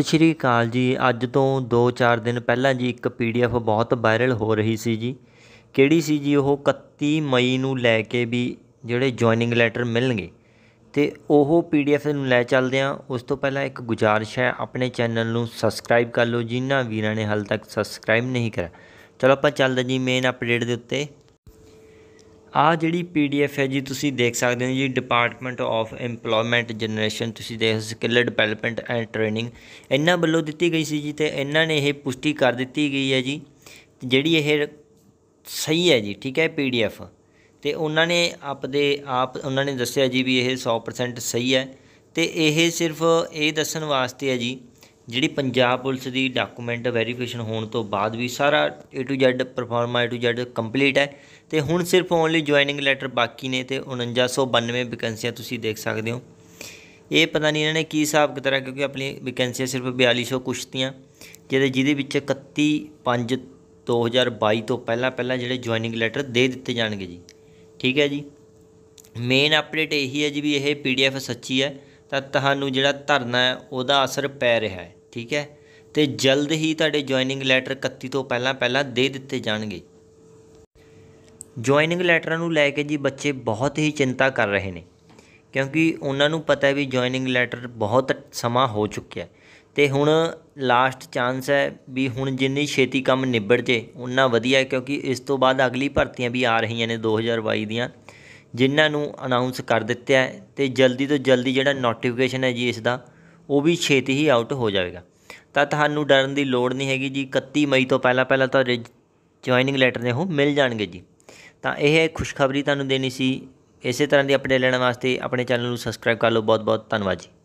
ਸਤਿ ਸ਼੍ਰੀ ਅਕਾਲ ਜੀ ਅੱਜ ਤੋਂ 2-4 ਦਿਨ ਪਹਿਲਾਂ ਜੀ ਇੱਕ ਪੀਡੀਐਫ ਬਹੁਤ ਵਾਇਰਲ ਹੋ ਰਹੀ ਸੀ ਜੀ ਕਿਹੜੀ ਸੀ ਜੀ ਉਹ 31 ਮਈ ਨੂੰ ਲੈ ਕੇ ਵੀ ਜਿਹੜੇ ਜੁਆਇਨਿੰਗ ਲੈਟਰ ਮਿਲਣਗੇ ਤੇ ਉਹ ਪੀਡੀਐਫ ਨੂੰ ਲੈ ਚੱਲਦੇ ਆ ਉਸ ਤੋਂ ਪਹਿਲਾਂ ਇੱਕ ਗੁਜਾਰਿਸ਼ ਹੈ ਆਪਣੇ ਚੈਨਲ ਨੂੰ ਸਬਸਕ੍ਰਾਈਬ ਕਰ ਲਓ ਜਿਨ੍ਹਾਂ ਵੀਰਾਂ ਨੇ ਹਾਲ ਤੱਕ ਸਬਸਕ੍ਰਾਈਬ ਨਹੀਂ ਕਰਾ ਚਲੋ ਆਪਾਂ ਚੱਲਦੇ ਜੀ ਮੇਨ ਅਪਡੇਟ ਦੇ ਉੱਤੇ ਆ ਜਿਹੜੀ ਪੀਡੀਐਫ ਹੈ ਜੀ ਤੁਸੀਂ ਦੇਖ ਸਕਦੇ ਹੋ ਜੀ ਡਿਪਾਰਟਮੈਂਟ ਆਫ ਏਮਪਲੋਇਮੈਂਟ ਜਨਰੇਸ਼ਨ ਤੁਸੀਂ ਦੇਖ ਸਕਿੱਲ ਡਿਵੈਲਪਮੈਂਟ ਐਂਡ ਟ੍ਰੇਨਿੰਗ ਇਹਨਾਂ ਵੱਲੋਂ ਦਿੱਤੀ ਗਈ ਸੀ ਜੀ ਤੇ ਇਹਨਾਂ ਨੇ ਇਹ ਪੁਸ਼ਟੀ ਕਰ ਦਿੱਤੀ ਗਈ ਹੈ ਜੀ ਜਿਹੜੀ ਇਹ ਸਹੀ ਹੈ ਜੀ ਠੀਕ ਹੈ ਪੀਡੀਐਫ ਤੇ ਉਹਨਾਂ ਨੇ ਆਪਦੇ ਆਪ ਉਹਨਾਂ ਨੇ ਦੱਸਿਆ ਜੀ ਵੀ ਇਹ 100% ਸਹੀ ਹੈ ਤੇ ਇਹ ਸਿਰਫ ਇਹ ਦੱਸਣ ਵਾਸਤੇ ਹੈ ਜੀ ਜਿਹੜੀ ਪੰਜਾਬ ਪੁਲਿਸ ਦੀ ਡਾਕੂਮੈਂਟ ਵੈਰੀਫਿਕੇਸ਼ਨ ਹੋਣ ਤੋਂ ਬਾਅਦ ਵੀ ਸਾਰਾ A to Z proforma A to Z complete ਹੈ ਤੇ ਹੁਣ ਸਿਰਫ ਓਨਲੀ ਜੁਆਇਨਿੰਗ ਲੈਟਰ ਬਾਕੀ ਨੇ ਤੇ 4992 ਵੈਕੈਂਸੀਆਂ ਤੁਸੀਂ ਦੇਖ ਸਕਦੇ ਹੋ ਇਹ ਪਤਾ ਨਹੀਂ ਇਹਨਾਂ ਨੇ ਕੀ ਹਿਸਾਬ ਰੱਖਿਆ ਕਿਉਂਕਿ ਆਪਣੀ ਵੈਕੈਂਸੀਆਂ ਸਿਰਫ 4200 ਕੁਛ ਤੀਆਂ ਜਿਹਦੇ ਜਿਹਦੇ ਵਿੱਚ 31 5 2022 ਤੋਂ ਪਹਿਲਾਂ ਪਹਿਲਾਂ ਜਿਹੜੇ ਜੁਆਇਨਿੰਗ ਲੈਟਰ ਦੇ ਦਿੱਤੇ ਜਾਣਗੇ ਜੀ ਠੀਕ ਹੈ ਜੀ ਮੇਨ ਅਪਡੇਟ ਇਹੀ ਹੈ ਜੀ ਵੀ ਇਹ ਪੀਡੀਐਫ ਸੱਚੀ ਹੈ ਤਾਂ ਤੁਹਾਨੂੰ ਜਿਹੜਾ ਧਰਨਾ ਹੈ ਉਹਦਾ ਅਸਰ ਪੈ ਰਿਹਾ ਹੈ ਠੀਕ ਹੈ ਤੇ ਜਲਦ ਹੀ ਤੁਹਾਡੇ ਜੁਆਇਨਿੰਗ ਲੈਟਰ 31 ਤੋਂ ਪਹਿਲਾਂ ਪਹਿਲਾਂ ਦੇ ਦਿੱਤੇ ਜਾਣਗੇ ਜੁਆਇਨਿੰਗ ਲੈਟਰਾਂ ਨੂੰ ਲੈ ਕੇ ਜੀ ਬੱਚੇ ਬਹੁਤ ਹੀ ਚਿੰਤਾ ਕਰ ਰਹੇ ਨੇ ਕਿਉਂਕਿ ਉਹਨਾਂ ਨੂੰ ਪਤਾ ਹੈ ਵੀ ਜੁਆਇਨਿੰਗ ਲੈਟਰ ਬਹੁਤ ਸਮਾਂ ਹੋ ਚੁੱਕਿਆ ਤੇ ਹੁਣ ਲਾਸਟ ਚਾਂਸ ਹੈ ਵੀ ਹੁਣ ਜਿੰਨੀ ਛੇਤੀ ਕੰਮ ਨਿਬੜ ਜੇ ਉਹਨਾਂ ਵਧੀਆ ਕਿਉਂਕਿ ਇਸ ਤੋਂ ਬਾਅਦ ਅਗਲੀ ਭਰਤੀਆਂ ਵੀ ਆ ਰਹੀਆਂ ਨੇ 2022 ਦੀਆਂ ਜਿਨ੍ਹਾਂ ਨੂੰ ਅਨਾਉਂਸ ਕਰ ਦਿੱਤਾ ਹੈ ਤੇ ਜਲਦੀ ਤੋਂ ਜਲਦੀ ਜਿਹੜਾ ਨੋਟੀਫਿਕੇਸ਼ਨ ਹੈ ਜੀ ਇਸ ਦਾ ਉਹ ਵੀ ਛੇਤੀ ਹੀ ਆਊਟ ਹੋ ਜਾਵੇਗਾ ਤਾਂ ਤੁਹਾਨੂੰ ਡਰਨ ਦੀ ਲੋੜ ਨਹੀਂ ਹੈਗੀ ਜੀ 31 ਮਈ ਤੋਂ ਪਹਿਲਾਂ ਪਹਿਲਾਂ ਤਾਂ ਜੁਆਇਨਿੰਗ ਲੈਟਰ ਨੇ ਉਹ ਮਿਲ ਜਾਣਗੇ ਜੀ ਤਾਂ ਇਹ ਖੁਸ਼ਖਬਰੀ ਤੁਹਾਨੂੰ ਦੇਣੀ ਸੀ ਇਸੇ ਤਰ੍ਹਾਂ ਦੀ ਅਪਡੇਟ ਲੈਣ ਵਾਸਤੇ ਆਪਣੇ ਚੈਨਲ ਨੂੰ ਸਬਸਕ੍ਰਾਈਬ ਕਰ ਲਓ ਬਹੁਤ ਬਹੁਤ ਧੰਨਵਾਦ ਜੀ